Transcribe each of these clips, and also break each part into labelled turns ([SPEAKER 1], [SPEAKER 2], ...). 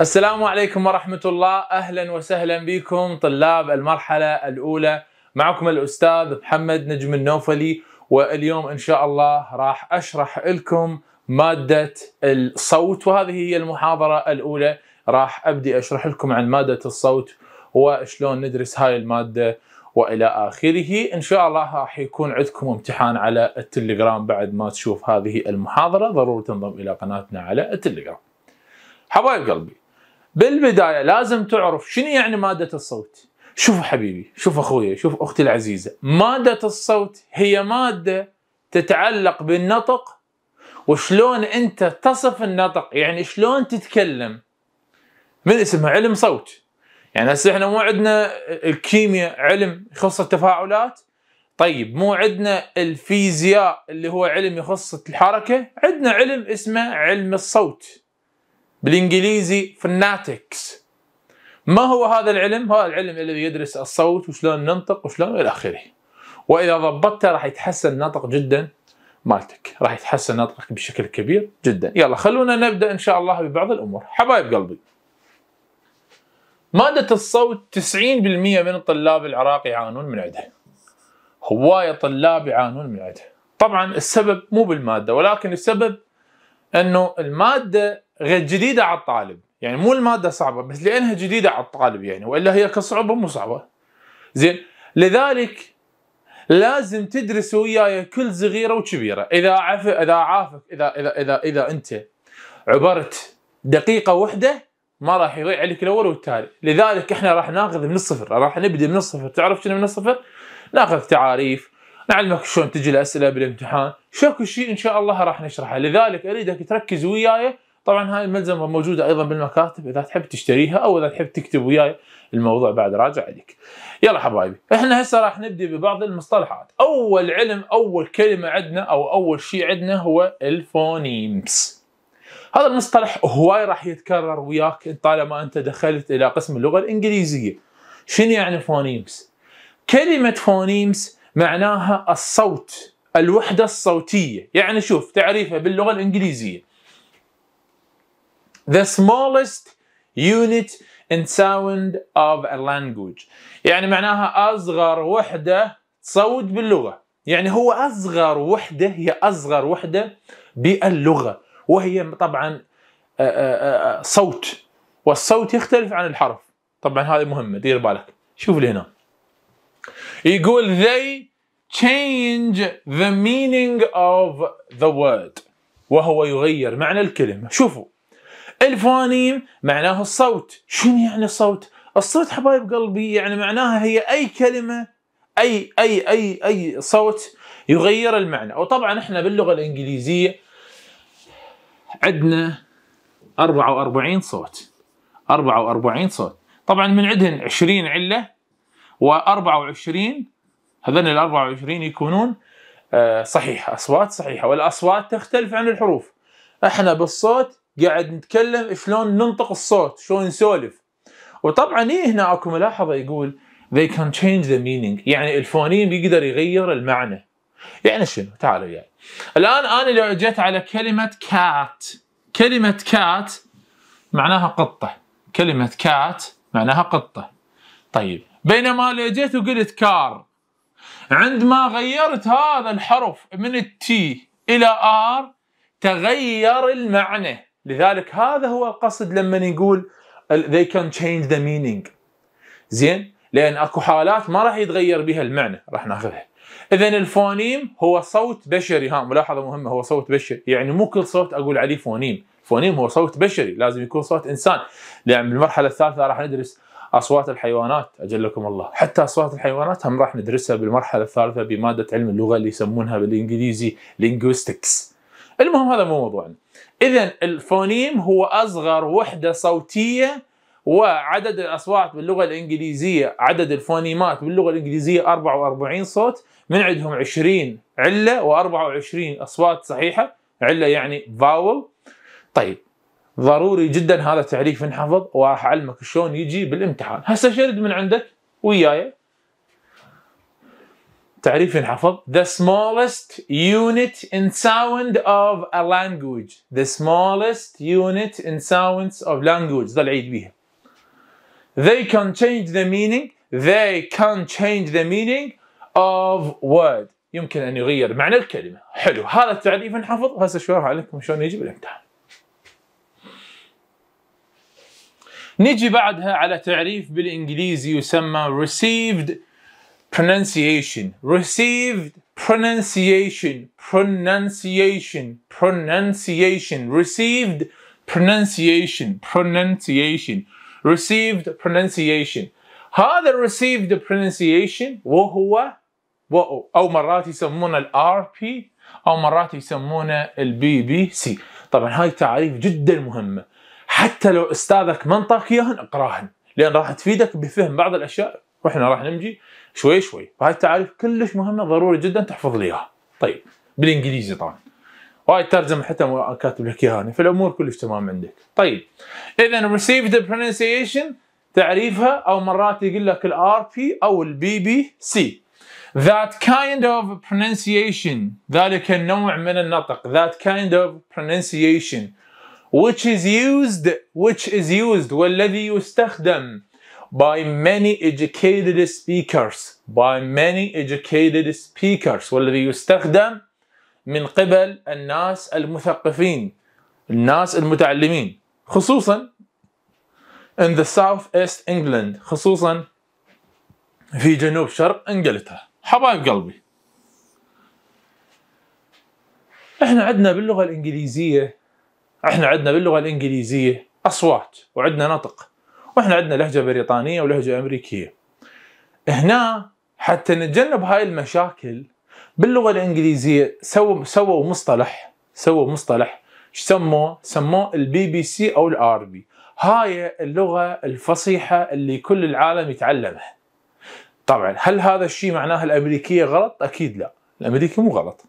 [SPEAKER 1] السلام عليكم ورحمة الله أهلا وسهلا بكم طلاب المرحلة الأولى معكم الأستاذ محمد نجم النوفلي واليوم إن شاء الله راح أشرح لكم مادة الصوت وهذه هي المحاضرة الأولى راح أبدي أشرح لكم عن مادة الصوت وشلون ندرس هاي المادة وإلى آخره إن شاء الله راح يكون عندكم امتحان على التليجرام بعد ما تشوف هذه المحاضرة ضروري تنضم إلى قناتنا على التليجرام حبايب قلبي بالبدايه لازم تعرف شنو يعني ماده الصوت شوف حبيبي شوف اخوي شوف اختي العزيزه ماده الصوت هي ماده تتعلق بالنطق وشلون انت تصف النطق يعني شلون تتكلم من اسمها علم صوت يعني هسه احنا مو عندنا الكيمياء علم يخص التفاعلات طيب مو عندنا الفيزياء اللي هو علم يخص الحركه عندنا علم اسمه علم الصوت بالانجليزي فناتكس ما هو هذا العلم؟ هو العلم الذي يدرس الصوت وشلون ننطق وشلون الى اخره. واذا ضبطته راح يتحسن النطق جدا مالتك، راح يتحسن نطقك بشكل كبير جدا. يلا خلونا نبدا ان شاء الله ببعض الامور. حبايب قلبي. مادة الصوت 90% من الطلاب العراق يعانون من عدها. هواية طلاب يعانون من عدها. طبعا السبب مو بالمادة ولكن السبب انه الماده غير جديده على الطالب يعني مو الماده صعبه بس لانها جديده على الطالب يعني والا هي كصعوبه مو صعبه زين لذلك لازم تدرس وياي كل صغيره وكبيره اذا عاف اذا عافك اذا اذا اذا اذا انت عبرت دقيقه واحده ما راح يضيع عليك الاول والتالي لذلك احنا راح ناخذ من الصفر راح نبدا من الصفر تعرف شنو من الصفر ناخذ تعاريف نعلمك شلون تجي الاسئله بالامتحان شكو شيء ان شاء الله راح نشرحه لذلك اريدك تركز وياي طبعا هاي الملزمه موجوده ايضا بالمكاتب اذا تحب تشتريها او اذا تحب تكتب وياي الموضوع بعد راجع عليك يلا حبايبي احنا هسه راح نبدي ببعض المصطلحات اول علم اول كلمه عندنا او اول شيء عندنا هو الفونيمز هذا المصطلح هواي راح يتكرر وياك طالما انت دخلت الى قسم اللغه الانجليزيه شنو يعني فونيمز كلمه فونيمز معناها الصوت الوحدة الصوتية يعني شوف تعريفها باللغة الإنجليزية the smallest unit in sound of a language يعني معناها أصغر وحدة صوت باللغة يعني هو أصغر وحدة هي أصغر وحدة باللغة وهي طبعا آه، آه، آه، صوت والصوت يختلف عن الحرف طبعا هذه مهمة دير بالك شوف لي هنا يقول they change the meaning of the word وهو يغير معنى الكلمة شوفوا الفونيم معناه الصوت شنو يعني الصوت الصوت حبايب قلبي يعني معناها هي أي كلمة أي أي أي أي صوت يغير المعنى وطبعا احنا باللغة الإنجليزية عندنا 44 صوت 44 صوت طبعا من عندهن 20 عله و24 هذول ال 24 يكونون آه، صحيحه اصوات صحيحه والاصوات تختلف عن الحروف احنا بالصوت قاعد نتكلم شلون ننطق الصوت شلون نسولف وطبعا إيه هنا اكو ملاحظه يقول they can change the meaning يعني الفونيم يقدر يغير المعنى يعني شنو تعالوا يعني الان انا لو جيت على كلمه كات كلمه كات معناها قطه كلمه كات معناها قطه طيب بينما لو جيت وقلت كار عندما غيرت هذا الحرف من التي الى ار تغير المعنى لذلك هذا هو القصد لما نقول they can change the meaning زين لان اكو حالات ما راح يتغير بها المعنى راح ناخذها اذا الفونيم هو صوت بشري ها ملاحظه مهمه هو صوت بشري يعني مو كل صوت اقول عليه فونيم فونيم هو صوت بشري لازم يكون صوت انسان لان بالمرحله الثالثه راح ندرس اصوات الحيوانات اجلكم الله حتى اصوات الحيوانات هم راح ندرسها بالمرحله الثالثه بماده علم اللغه اللي يسمونها بالانجليزي لينغويستكس المهم هذا مو موضوعنا اذا الفونيم هو اصغر وحده صوتيه وعدد الاصوات باللغه الانجليزيه عدد الفونيمات باللغه الانجليزيه 44 صوت من عندهم 20 عله و24 اصوات صحيحه عله يعني فاول طيب ضروري جدا هذا التعريف ينحفظ وراح اعلمك شلون يجي بالامتحان هسه شرد من عندك وياي تعريف ينحفظ the smallest unit in sound of a language the smallest unit in sounds of language ضل عيد بيها they can change the meaning they can change the meaning of word يمكن ان يغير معنى الكلمه حلو هذا التعريف ينحفظ هسه شو راح اعلمكم شلون يجي بالامتحان نجي بعدها على تعريف بالانجليزي يسمى received pronunciation received pronunciation pronunciation pronunciation received pronunciation pronunciation received pronunciation هذا received pronunciation وهو او مرات يسمونه ال RP او مرات يسمونه ال BBC طبعا هاي تعريف جدا مهمه حتى لو استاذك ما انطاك اياهن اقراهن لان راح تفيدك بفهم بعض الاشياء واحنا راح نمشي شوي شوي فهاي التعاريف كلش مهمه ضروري جدا تحفظ لي اياها طيب بالانجليزي طبعا وهاي الترجمه حتى كاتب لك اياها يعني فالامور كلش تمام عندك طيب اذا received the pronunciation تعريفها او مرات يقول لك الار بي او البي بي سي That kind of pronunciation ذلك النوع من النطق That kind of pronunciation which is used which is used والذي يستخدم by many educated speakers by many educated speakers والذي يستخدم من قبل الناس المثقفين الناس المتعلمين خصوصا in the southeast England خصوصا في جنوب شرق انجلترا حبايب قلبي احنا عندنا باللغه الانجليزيه احنا عندنا باللغه الانجليزيه اصوات وعندنا نطق واحنا عندنا لهجه بريطانيه ولهجه امريكيه هنا حتى نتجنب هاي المشاكل باللغه الانجليزيه سووا سووا مصطلح سووا مصطلح سموه سموه البي بي سي او الار بي هاي اللغه الفصيحه اللي كل العالم يتعلمها طبعا هل هذا الشيء معناه الامريكيه غلط اكيد لا الامريكي مو غلط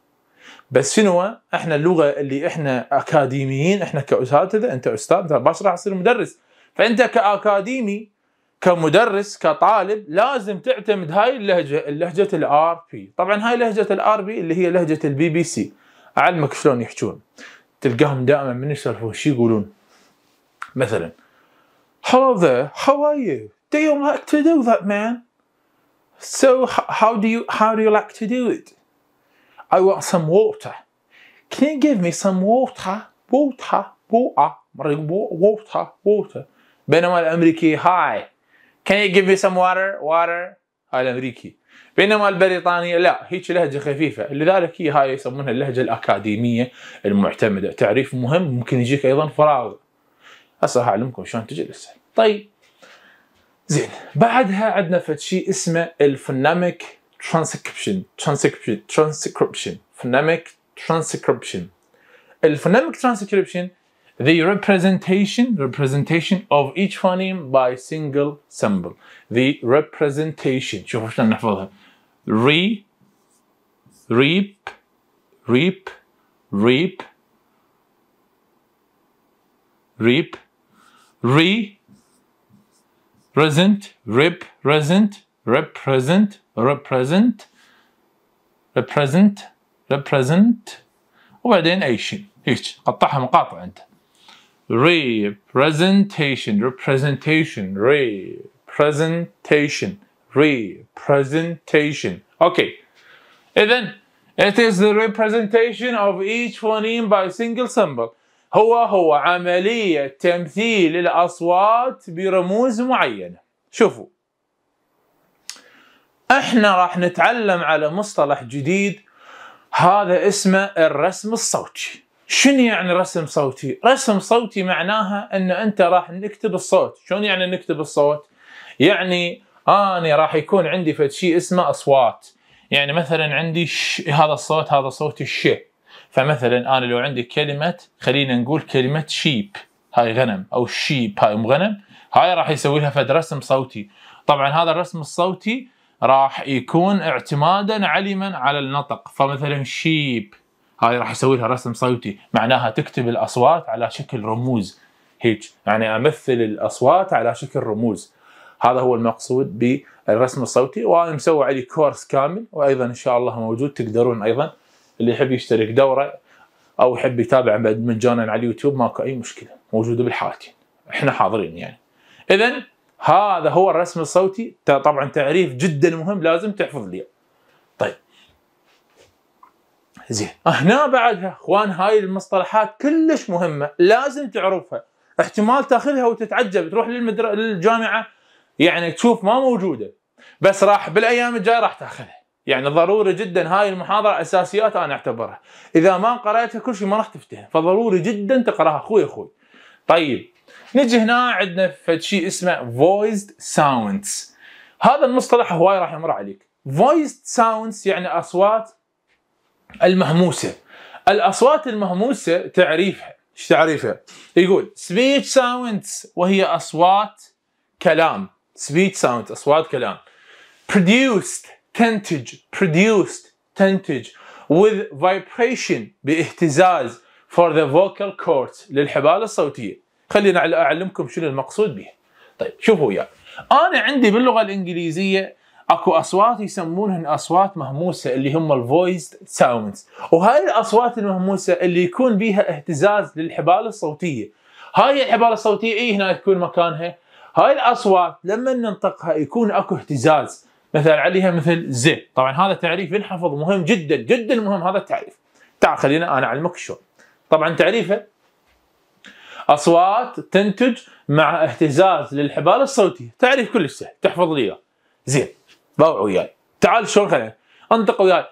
[SPEAKER 1] بس شنو احنا اللغه اللي احنا اكاديميين احنا كاساتذه انت استاذ باش راح تصير مدرس فانت كاكاديمي كمدرس كطالب لازم تعتمد هاي اللهجه اللهجه الار بي طبعا هاي لهجه الار بي اللي هي لهجه البي بي سي اعلمك شلون يحجون تلقاهم دائما من يسولفون شو يقولون مثلا هلو there, هاو ار يو Do you like to do that man? So how do you how do you like to do it? I want some water. Can you give me some water? Water, water. water, water. بينما الأمريكي هاي. Can you give me some water? Water. هاي الأمريكي. بينما البريطانية لا هيك لهجة خفيفة لذلك هي هاي يسمونها اللهجة الأكاديمية المعتمدة تعريف مهم ممكن يجيك أيضا فراغ هسه أعلمكم شلون تجلس طيب زين بعدها عندنا فد شيء اسمه الفنامك transcription, transcription, transcription, phonemic transcription. El phonemic transcription, the representation, representation of each phoneme by single symbol. The representation. شوف احنا نحفظها. Re, reap, reap, reap, reap, re, resent, rip, resent, represent represent represent represent وبعدين اي شيء هيك قطعها مقاطع انت representation representation representation representation اوكي اذا It is the representation of each phoneme by single symbol. هو هو عملية تمثيل الأصوات برموز معينة. شوفوا احنا راح نتعلم على مصطلح جديد هذا اسمه الرسم الصوتي شنو يعني رسم صوتي؟ رسم صوتي معناها ان انت راح نكتب الصوت، شلون يعني نكتب الصوت؟ يعني انا راح يكون عندي فد شيء اسمه اصوات، يعني مثلا عندي ش... هذا الصوت هذا صوت الش فمثلا انا لو عندي كلمه خلينا نقول كلمه شيب هاي غنم او شيب هاي مغنم هاي راح يسوي لها فد رسم صوتي، طبعا هذا الرسم الصوتي راح يكون اعتمادا علما على النطق فمثلا شيب هاي راح اسوي لها رسم صوتي معناها تكتب الاصوات على شكل رموز هيك يعني امثل الاصوات على شكل رموز هذا هو المقصود بالرسم الصوتي وانا مسوي عليه كورس كامل وايضا ان شاء الله موجود تقدرون ايضا اللي يحب يشترك دوره او يحب يتابع مجانا على اليوتيوب ماكو اي مشكله موجوده بالحالتين احنا حاضرين يعني اذا هذا هو الرسم الصوتي طبعا تعريف جدا مهم لازم تحفظ لي طيب زين هنا بعدها اخوان هاي المصطلحات كلش مهمه لازم تعرفها احتمال تاخذها وتتعجب تروح للمدر... للجامعه يعني تشوف ما موجوده بس راح بالايام الجايه راح تاخذها يعني ضروري جدا هاي المحاضره اساسيات انا اعتبرها اذا ما قراتها كل شيء ما راح تفتهم فضروري جدا تقراها اخوي اخوي طيب نجي هنا عندنا فد شيء اسمه فويسد ساوندز هذا المصطلح هواي راح يمر عليك فويسد ساوندز يعني اصوات المهموسه الاصوات المهموسه تعريفها ايش تعريفها يقول سبيتش ساوندز وهي اصوات كلام سبيتش ساوندز اصوات كلام produced تنتج produced تنتج with vibration باهتزاز for the vocal cords للحبال الصوتيه خلينا اعلمكم شنو المقصود به طيب شوفوا وياي انا عندي باللغه الانجليزيه اكو اصوات يسمونهن اصوات مهموسه اللي هم الفويس ساوندز وهاي الاصوات المهموسه اللي يكون بيها اهتزاز للحبال الصوتيه هاي الحبال الصوتيه اي هنا تكون مكانها هاي الاصوات لما ننطقها يكون اكو اهتزاز مثلا عليها مثل ز طبعا هذا تعريف ينحفظ مهم جدا جدا مهم هذا التعريف تعال خلينا انا اعلمك شلون طبعا تعريفه اصوات تنتج مع اهتزاز للحبال الصوتيه تعريف كلش سهل تحفظ لي اياه زين باوع وياي تعال شلون خلينا انطق وياي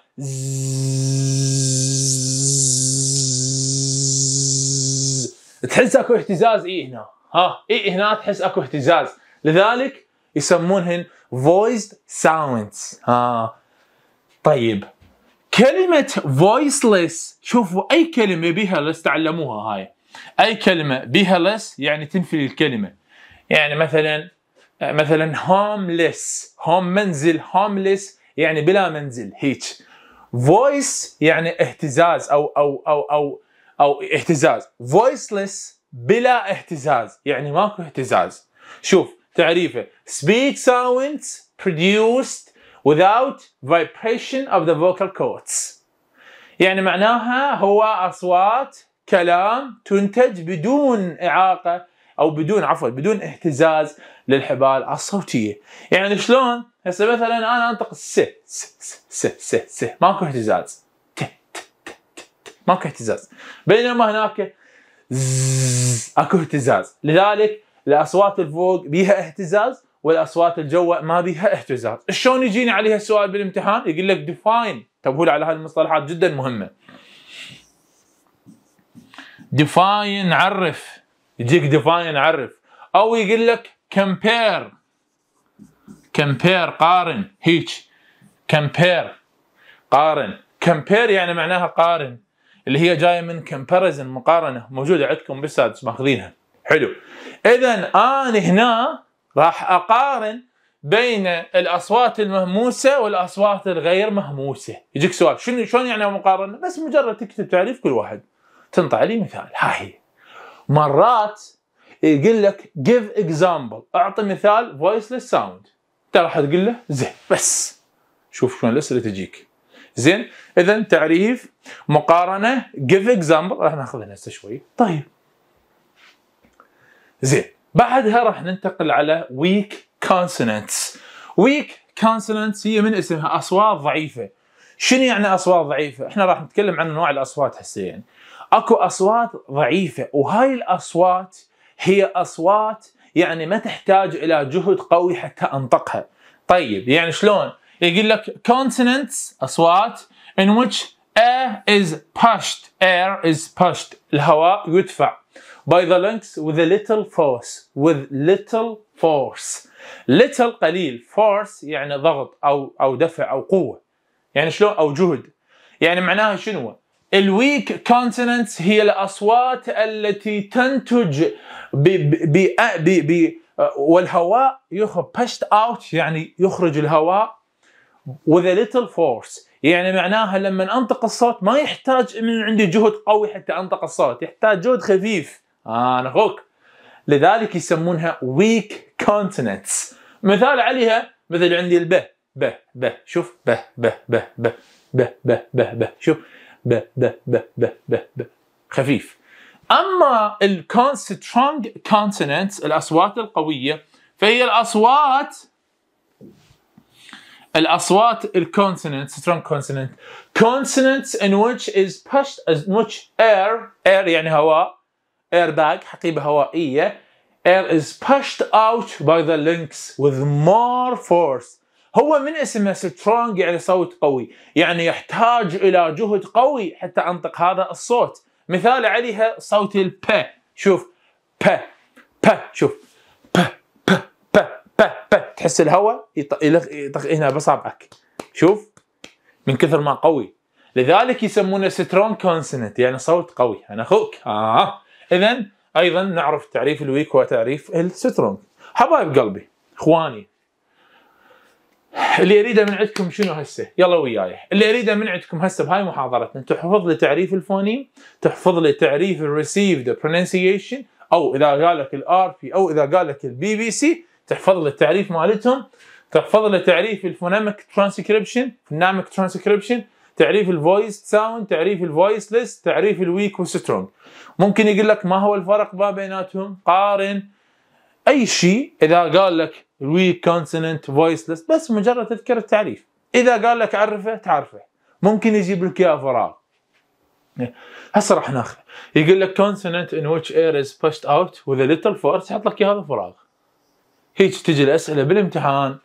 [SPEAKER 1] تحس اكو اهتزاز اي هنا ها اي هنا تحس اكو اهتزاز لذلك يسمونهن voiced sounds ها طيب كلمة voiceless شوفوا أي كلمة بها لازم تعلموها هاي اي كلمه بها لس يعني تنفي الكلمه يعني مثلا مثلا هومليس هوم منزل هومليس يعني بلا منزل هيك فويس يعني اهتزاز او او او او او اهتزاز فويسلس بلا اهتزاز يعني ماكو اهتزاز شوف تعريفه speech sounds produced without vibration of the vocal cords يعني معناها هو اصوات كلام تنتج بدون اعاقه او بدون عفوا بدون اهتزاز للحبال الصوتيه يعني شلون هسه مثلا انا انطق س س س س س ماكو اهتزاز ت ت ت ت ماكو اهتزاز بينما هناك ز اكو اهتزاز لذلك الاصوات الفوق بيها اهتزاز والاصوات الجوا ما بيها اهتزاز شلون يجيني عليها السؤال بالامتحان يقول لك ديفاين تبهول على هذه المصطلحات جدا مهمه ديفاين عرف يجيك ديفاين عرف او يقول لك كمبير كمبير قارن هيك كمبير قارن كمبير يعني معناها قارن اللي هي جايه من كمباريزن مقارنه موجوده عندكم بالسادس ماخذينها حلو اذا انا هنا راح اقارن بين الاصوات المهموسه والاصوات الغير مهموسه يجيك سؤال شنو شلون يعني مقارنه بس مجرد تكتب تعريف كل واحد تنطى عليه مثال ها هي مرات يقول لك جيف اكزامبل اعطي مثال فويسلس ساوند انت راح تقول له زين بس شوف شلون الاسئله تجيك زين اذا تعريف مقارنه جيف اكزامبل راح ناخذها هسه شوي طيب زين بعدها راح ننتقل على ويك كونسوننتس ويك كونسوننتس هي من اسمها اصوات ضعيفه شنو يعني اصوات ضعيفه احنا راح نتكلم عن انواع الاصوات هسه يعني اكو اصوات ضعيفه وهاي الاصوات هي اصوات يعني ما تحتاج الى جهد قوي حتى انطقها طيب يعني شلون يقول لك consonants اصوات in which air is pushed air is pushed الهواء يدفع by the lungs with a little force with little force little قليل force يعني ضغط او او دفع او قوه يعني شلون او جهد يعني معناها شنو الويك كونسوننتس هي الاصوات التي تنتج ب ب ب ب والهواء يخرج بشت اوت يعني يخرج الهواء with a little force يعني معناها لما انطق الصوت ما يحتاج من عندي جهد قوي حتى انطق الصوت يحتاج جهد خفيف آه انا اخوك لذلك يسمونها weak consonants مثال عليها مثل عندي الب ب ب شوف ب ب ب ب ب ب ب ب شوف ب ب ب ب ب ب خفيف اما الكونسترونج كونسوننتس الاصوات القويه فهي الاصوات الاصوات الكونسوننت سترونج كونسوننت كونسوننتس ان ويتش از بشت از ويتش اير اير يعني هواء اير باج حقيبه هوائيه اير از بشت اوت باي ذا لينكس وذ مور فورس هو من اسمه سترونج يعني صوت قوي يعني يحتاج الى جهد قوي حتى انطق هذا الصوت مثال عليها صوت الب شوف ب ب شوف ب ب ب ب ب تحس الهواء يطق هنا بصابعك شوف من كثر ما قوي لذلك يسمونه سترونج كونسنت يعني صوت قوي انا اخوك آه. اذا ايضا نعرف تعريف الويك وتعريف السترونج حبايب قلبي اخواني اللي اريده من عندكم شنو هسه؟ يلا وياي، اللي اريده من عندكم هسه بهاي محاضرتنا تحفظ لي تعريف الفونيم، تحفظ لي تعريف الريسيفد برونسيشن او اذا قال لك الار بي او اذا قال لك البي بي سي تحفظ لي التعريف مالتهم، تحفظ لي تعريف الفونيميك ترانسكريبشن، فونيميك ترانسكريبشن، تعريف الفويس ساوند، تعريف الفويس ليست، تعريف الويك والسترونج. ممكن يقول لك ما هو الفرق ما بيناتهم؟ قارن اي شيء اذا قال لك وي كونسوننت فويسلس بس مجرد تذكر التعريف اذا قال لك عرفه تعرفه ممكن يجيب لك اياه فراغ هسه راح ناخذ يقول لك consonant ان ويتش اير از بوشت اوت وذ ليتل فورس يحط لك هذا فراغ هيك تجي الاسئله بالامتحان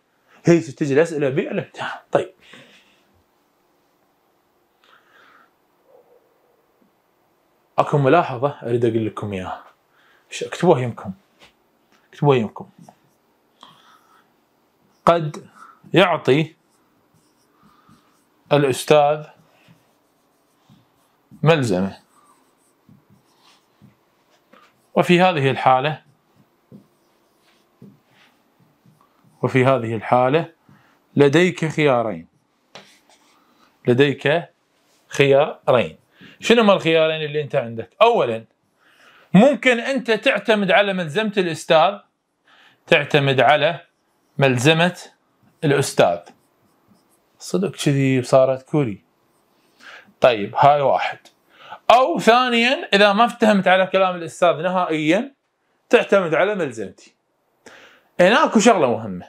[SPEAKER 1] هيك تجي الاسئله بالامتحان طيب اكو ملاحظه اريد اقول لكم اياها اكتبوها يمكم وينكم قد يعطي الأستاذ ملزمه وفي هذه الحالة وفي هذه الحالة لديك خيارين لديك خيارين شنو ما الخيارين اللي انت عندك اولا ممكن انت تعتمد على ملزمه الاستاذ تعتمد على ملزمه الاستاذ صدق كذي صارت كوري طيب هاي واحد او ثانيا اذا ما افتهمت على كلام الاستاذ نهائيا تعتمد على ملزمتي هنا اكو شغله مهمه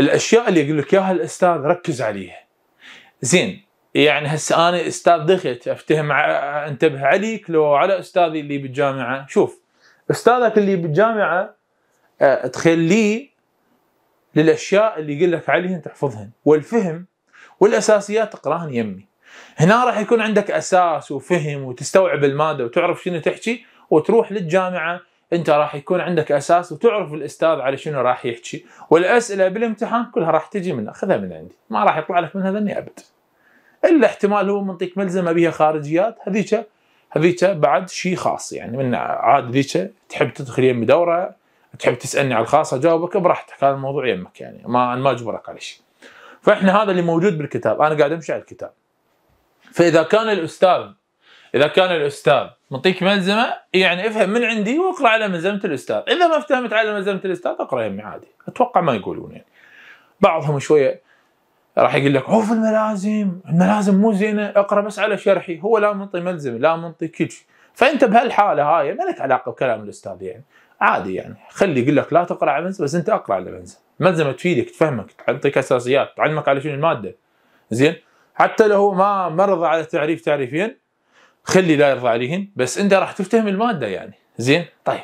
[SPEAKER 1] الاشياء اللي يقول لك اياها الاستاذ ركز عليها زين يعني هسه انا استاذ استاذخت افتهم انتبه عليك لو على استاذي اللي بالجامعه شوف استاذك اللي بالجامعه آه، تخليه للاشياء اللي يقول لك عليهم تحفظهن والفهم والاساسيات تقراهن يمي هنا راح يكون عندك اساس وفهم وتستوعب الماده وتعرف شنو تحكي وتروح للجامعه انت راح يكون عندك اساس وتعرف الاستاذ على شنو راح يحكي والاسئله بالامتحان كلها راح تجي منه خذها من عندي ما راح يطلع لك منها هذا ابد الا احتمال هو منطيك ملزمه بها خارجيات هذيك هذيك بعد شيء خاص يعني من عاد ذيك تحب تدخل يمي دوره تحب تسالني على الخاص اجاوبك براحتك هذا الموضوع يمك يعني ما أنا ما اجبرك على شيء. فاحنا هذا اللي موجود بالكتاب انا قاعد امشي على الكتاب. فاذا كان الاستاذ اذا كان الاستاذ معطيك ملزمه يعني افهم من عندي واقرا على ملزمه الاستاذ، اذا ما افتهمت على ملزمه الاستاذ اقرا يمي عادي، اتوقع ما يقولون يعني. بعضهم شويه راح يقول لك اوف الملازم الملازم مو زينه اقرا بس على شرحي هو لا منطي ملزم لا منطي كج فانت بهالحاله هاي ما لك علاقه بكلام الاستاذ يعني عادي يعني خلي يقول لك لا تقرا على منزل بس انت اقرا على منزل ملزم تفيدك تفهمك تعطيك اساسيات تعلمك على شنو الماده زين حتى لو هو ما ما رضى على تعريف تعريفين خلي لا يرضى عليهن بس انت راح تفتهم الماده يعني زين طيب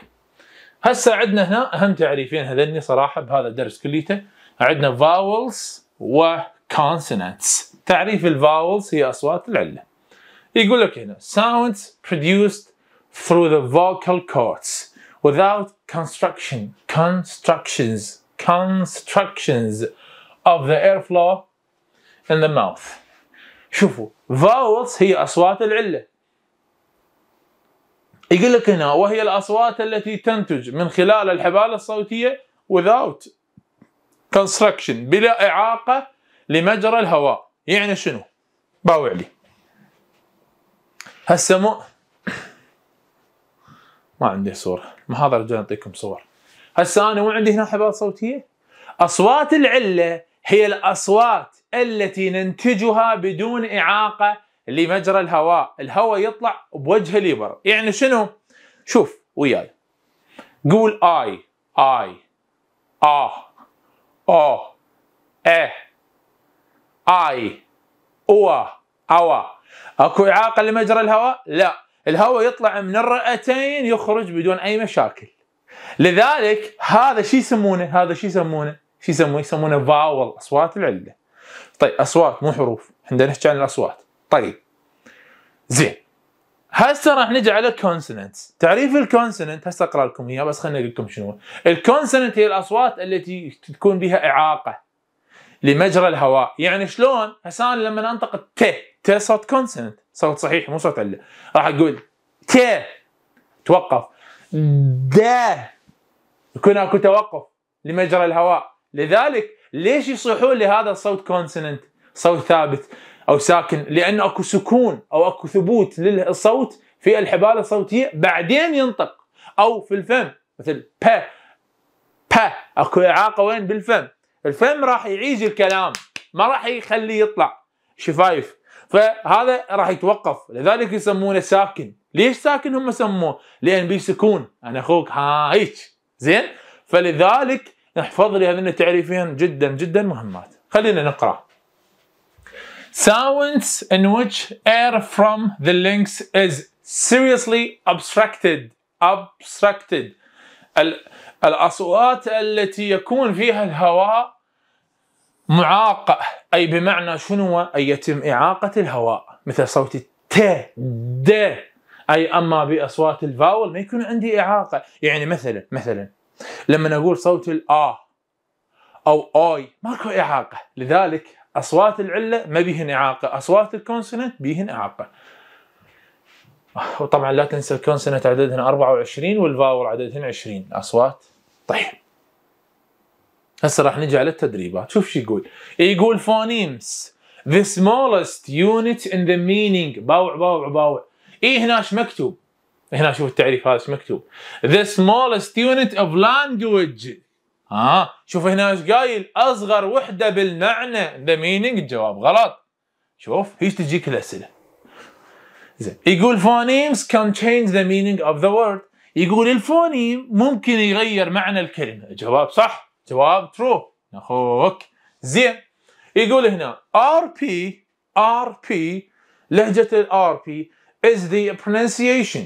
[SPEAKER 1] هسه عندنا هنا اهم تعريفين هذني صراحه بهذا الدرس كليته عندنا فاولز و consonants تعريف الفاولز هي أصوات العلة يقول لك هنا sounds produced through the vocal cords without construction constructions constructions of the airflow in the mouth شوفوا vowels هي أصوات العلة يقول لك هنا وهي الأصوات التي تنتج من خلال الحبال الصوتية without construction بلا إعاقة لمجرى الهواء يعني شنو باوع لي هسه مو ما عندي صوره ما هذا رجال اعطيكم صور هسه انا مو عندي هنا حبال صوتيه اصوات العله هي الاصوات التي ننتجها بدون اعاقه لمجرى الهواء الهواء يطلع بوجه ليبر يعني شنو شوف وياي قول اي اي اه اوه اه اي او او اكو اعاقه لمجرى الهواء؟ لا، الهواء يطلع من الرئتين يخرج بدون اي مشاكل. لذلك هذا شو يسمونه؟ هذا شو يسمونه؟ شو يسمونه؟ يسمونه فاول اصوات العله. طيب اصوات مو حروف، عندنا نحكي عن الاصوات. طيب. زين. هسه راح نجي على الكونسوننتس، تعريف الكونسوننت هسه اقرا لكم اياه بس خليني اقول لكم شنو. الكونسوننت هي الاصوات التي تكون بها اعاقه. لمجرى الهواء يعني شلون هسه انا لما انطق ت ت صوت كونسنت صوت صحيح مو صوت ال راح اقول ت توقف د يكون اكو توقف لمجرى الهواء لذلك ليش يصيحون لهذا الصوت كونسنت صوت ثابت او ساكن لانه اكو سكون او اكو ثبوت للصوت في الحبال الصوتيه بعدين ينطق او في الفم مثل ب ب اكو اعاقه وين بالفم الفم راح يعيج الكلام ما راح يخليه يطلع شفايف فهذا راح يتوقف لذلك يسمونه ساكن ليش ساكن هم سموه لان بي سكون انا اخوك ها زين فلذلك نحفظ لي هذين التعريفين جدا جدا مهمات خلينا نقرا sounds in which air from the lungs is seriously obstructed obstructed الأصوات التي يكون فيها الهواء معاقة أي بمعنى شنو أي يتم إعاقة الهواء مثل صوت ت د أي أما بأصوات الفاول ما يكون عندي إعاقة يعني مثلا مثلا لما أقول صوت الآ أو أي ماكو إعاقة لذلك أصوات العلة ما بيهن إعاقة أصوات الكونسونت بيهن إعاقة وطبعا لا تنسى الكونسونت عددهن 24 والفاول عددهن 20 أصوات طيب هسه راح نجي على التدريبات شوف شو يقول يقول فونيمز the smallest unit in the meaning باوع باوع باوع اي هناش مكتوب هنا شوف التعريف هذا ايش مكتوب the smallest unit of language ها آه. شوف هنا ايش قايل اصغر وحده بالمعنى the meaning الجواب غلط شوف هيش تجيك الاسئله زين يقول فونيمز can change the meaning of the word يقول الفونيم ممكن يغير معنى الكلمه الجواب صح جواب ترو اخوك زين يقول هنا ار بي ار بي لهجه الار بي is the pronunciation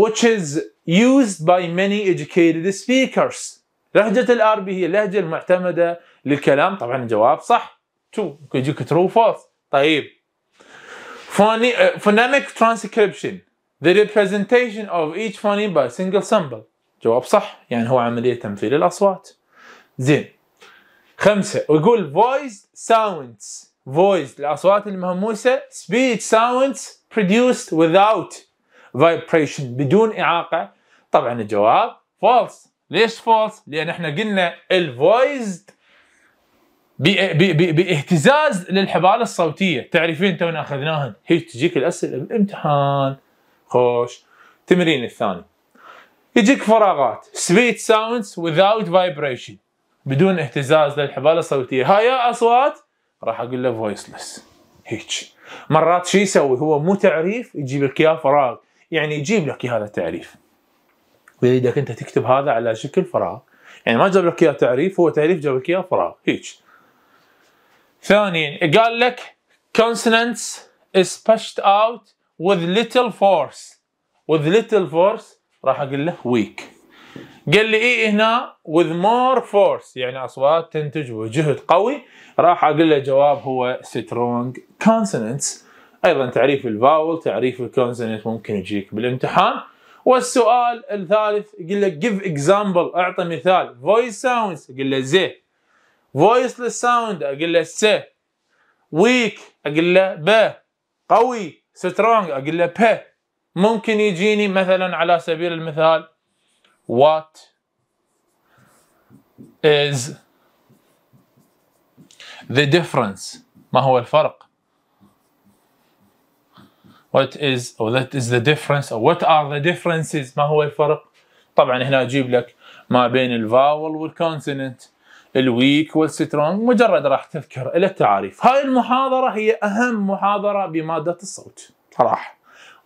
[SPEAKER 1] which is used by many educated speakers لهجة الار هي اللهجة المعتمدة للكلام طبعا الجواب صح تو يجيك ترو فولس طيب phonemic transcription the representation of each phoneme by single symbol جواب صح يعني هو عملية تمثيل الأصوات زين خمسة ويقول فويس ساوندز فويس الأصوات المهموسة speech sounds produced without vibration بدون إعاقة طبعا الجواب false ليش false؟ لأن احنا قلنا الفويس باهتزاز للحبال الصوتية تعرفين تونا أخذناهن هي تجيك الأسئلة بالامتحان خوش تمرين الثاني يجيك فراغات سويت ساوندز without vibration بدون اهتزاز للحبال الصوتيه هاي اصوات راح اقول له فويسلس هيك مرات شو يسوي هو مو تعريف يجيب لك اياه فراغ يعني يجيب لك هذا التعريف ويريدك انت تكتب هذا على شكل فراغ يعني ما جاب لك اياه تعريف هو تعريف جاب لك اياه فراغ هيك ثانيا قال لك consonants is pushed out with little force with little force راح اقول له ويك قال لي ايه هنا with more force يعني اصوات تنتج وجهد قوي راح اقول له جواب هو strong consonants ايضا تعريف الفاول تعريف الكونسونت ممكن يجيك بالامتحان والسؤال الثالث يقول لك جيف اكزامبل اعطي مثال فويس ساوندز اقول له زي فويسلس ساوند اقول له سي ويك اقول له ب قوي سترونج اقول له ب ممكن يجيني مثلا على سبيل المثال what is the difference ما هو الفرق what is or that is the difference or what are the differences ما هو الفرق طبعا هنا اجيب لك ما بين الفاول والكونسننت الويك والسترونج مجرد راح تذكر الى التعاريف هاي المحاضره هي اهم محاضره بماده الصوت صراحه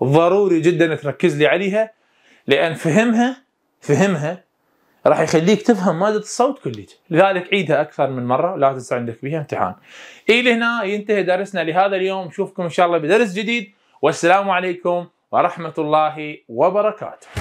[SPEAKER 1] ضروري جدا تركز لي عليها لان فهمها فهمها راح يخليك تفهم ماده الصوت كليته لذلك عيدها اكثر من مره ولا تنسى عندك بها امتحان الى هنا ينتهي درسنا لهذا اليوم نشوفكم ان شاء الله بدرس جديد والسلام عليكم ورحمه الله وبركاته